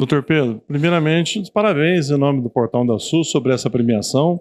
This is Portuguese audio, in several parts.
Doutor Pedro, primeiramente, parabéns em nome do Portal da Sul sobre essa premiação.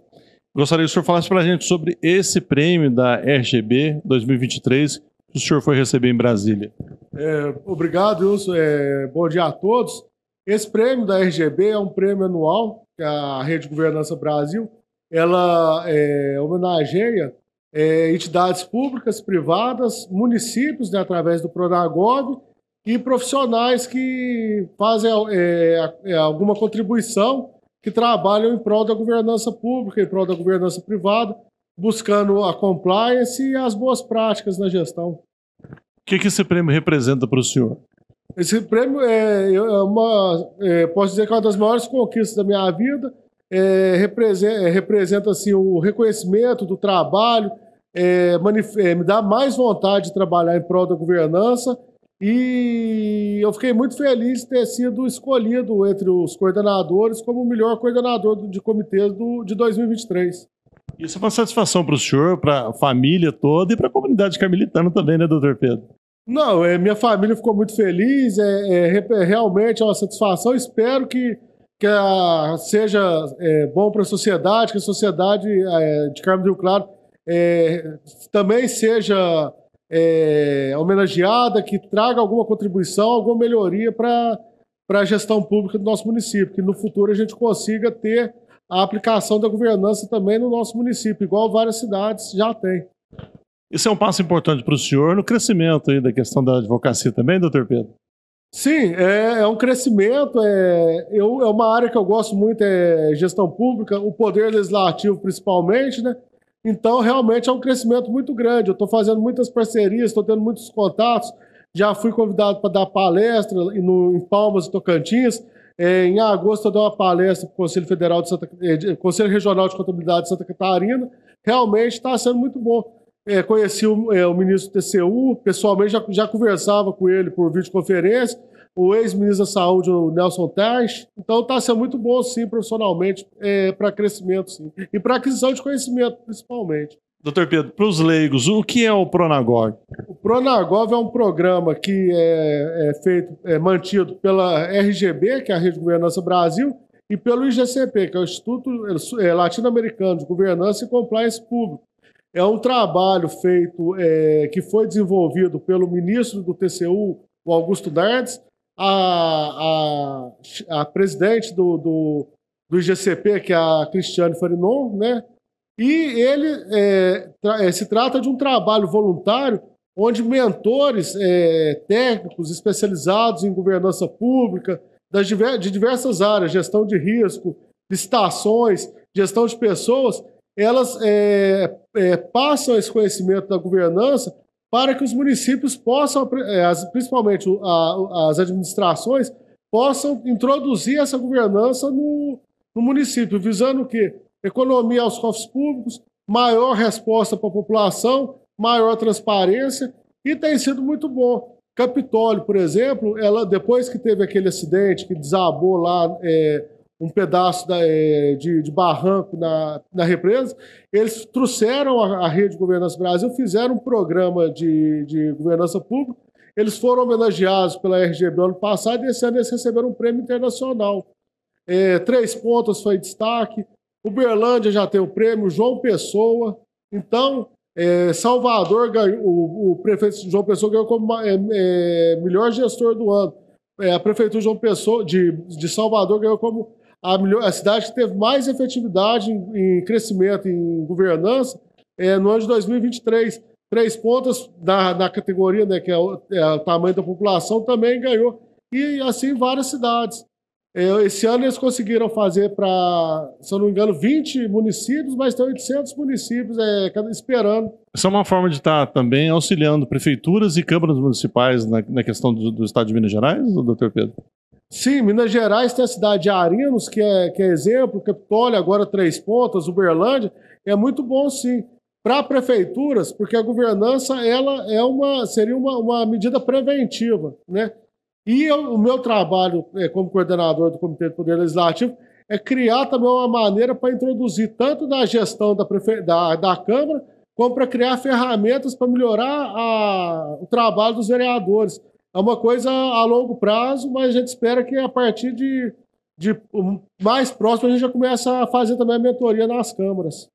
Gostaria que o senhor falasse para a gente sobre esse prêmio da RGB 2023 que o senhor foi receber em Brasília. É, obrigado, Wilson. É, bom dia a todos. Esse prêmio da RGB é um prêmio anual que a Rede Governança Brasil ela é, homenageia é, entidades públicas, privadas, municípios, né, através do Pronagov, e profissionais que fazem é, é, alguma contribuição, que trabalham em prol da governança pública, em prol da governança privada, buscando a compliance e as boas práticas na gestão. O que, que esse prêmio representa para o senhor? Esse prêmio é, é uma, é, posso dizer que é uma das maiores conquistas da minha vida. É, representa, é, representa assim, o reconhecimento do trabalho, é, me dá mais vontade de trabalhar em prol da governança e eu fiquei muito feliz de ter sido escolhido entre os coordenadores como o melhor coordenador de comitês do, de 2023. Isso é uma satisfação para o senhor, para a família toda e para a comunidade carmelitana é também, né, doutor Pedro? Não, é, minha família ficou muito feliz, é, é, é realmente é uma satisfação. Espero que, que a, seja é, bom para a sociedade, que a sociedade é, de Carmo do Rio Claro também seja é, homenageada, que traga alguma contribuição, alguma melhoria para a gestão pública do nosso município, que no futuro a gente consiga ter a aplicação da governança também no nosso município, igual várias cidades já têm. Isso é um passo importante para o senhor no crescimento aí da questão da advocacia também, doutor Pedro? Sim, é, é um crescimento, é, eu, é uma área que eu gosto muito, é gestão pública, o poder legislativo principalmente, né? Então, realmente é um crescimento muito grande. Eu estou fazendo muitas parcerias, estou tendo muitos contatos. Já fui convidado para dar palestra no, em Palmas e Tocantins. É, em agosto, eu dei uma palestra para o Conselho, Federal de Santa, é, Conselho Regional de Contabilidade de Santa Catarina. Realmente está sendo muito bom. É, conheci o, é, o, ministro do TCU, pessoalmente já, já conversava com ele por videoconferência, o ex-ministro da Saúde, o Nelson Tais. Então está sendo muito bom, sim, profissionalmente, é, para crescimento, sim. E para aquisição de conhecimento, principalmente. Doutor Pedro, para os leigos, o que é o Pronagov? O Pronagov é um programa que é, é feito, é mantido pela RGB, que é a Rede de Governança Brasil, e pelo IGCP, que é o Instituto é, Latino-Americano de Governança e Compliance Público. É um trabalho feito, é, que foi desenvolvido pelo ministro do TCU, o Augusto Dardes, a, a, a presidente do, do, do, IGCP, que é a Cristiane Farinon, né? E ele é, tra é, se trata de um trabalho voluntário onde mentores é, técnicos especializados em governança pública, das diver de diversas áreas, gestão de risco, licitações, gestão de pessoas, elas é, é, passam esse conhecimento da governança para que os municípios possam, é, principalmente as administrações, possam introduzir essa governança no, no município, visando que economia aos cofres públicos, maior resposta para a população, maior transparência, e tem sido muito bom. Capitólio, por exemplo, ela depois que teve aquele acidente que desabou lá é, um pedaço da, é, de, de, barranco na, na represa, eles trouxeram a, a Rede Governança Brasil, fizeram um programa de, de governança pública, eles foram homenageados pela RGB ano passado e esse ano eles receberam um prêmio internacional. É, Três Pontas foi destaque, Uberlândia já tem o prêmio, João Pessoa. Então, é, Salvador, ganhou, o, o, prefeito João Pessoa ganhou como é, é melhor gestor do ano. É, a prefeitura João Pessoa, de, de Salvador ganhou como a, melhor, a cidade que teve mais efetividade em, em crescimento, em governança, é, no ano de 2023. Três Pontas, na, da categoria né, que é o, é o, tamanho da população, também ganhou. E assim várias cidades. É, esse ano eles conseguiram fazer para, se eu não me engano, 20 municípios, mas tem 800 municípios é, esperando. Essa é uma forma de estar tá também auxiliando prefeituras e câmaras municipais na, na questão do, do, Estado de Minas Gerais, doutor Pedro? Sim, Minas Gerais tem a cidade de Arinos, que é, que é exemplo, Capitólio, agora Três Pontas, Uberlândia. É muito bom, sim, para prefeituras, porque a governança ela é uma, seria uma, uma medida preventiva. Né? E eu, o meu trabalho é, como coordenador do Comitê de Poder Legislativo é criar também uma maneira para introduzir tanto da gestão da, prefe... da, da Câmara, como para criar ferramentas para melhorar a... o trabalho dos vereadores é uma coisa a longo prazo, mas a gente espera que a partir de, de mais próximo a gente já comece a fazer também a mentoria nas câmaras.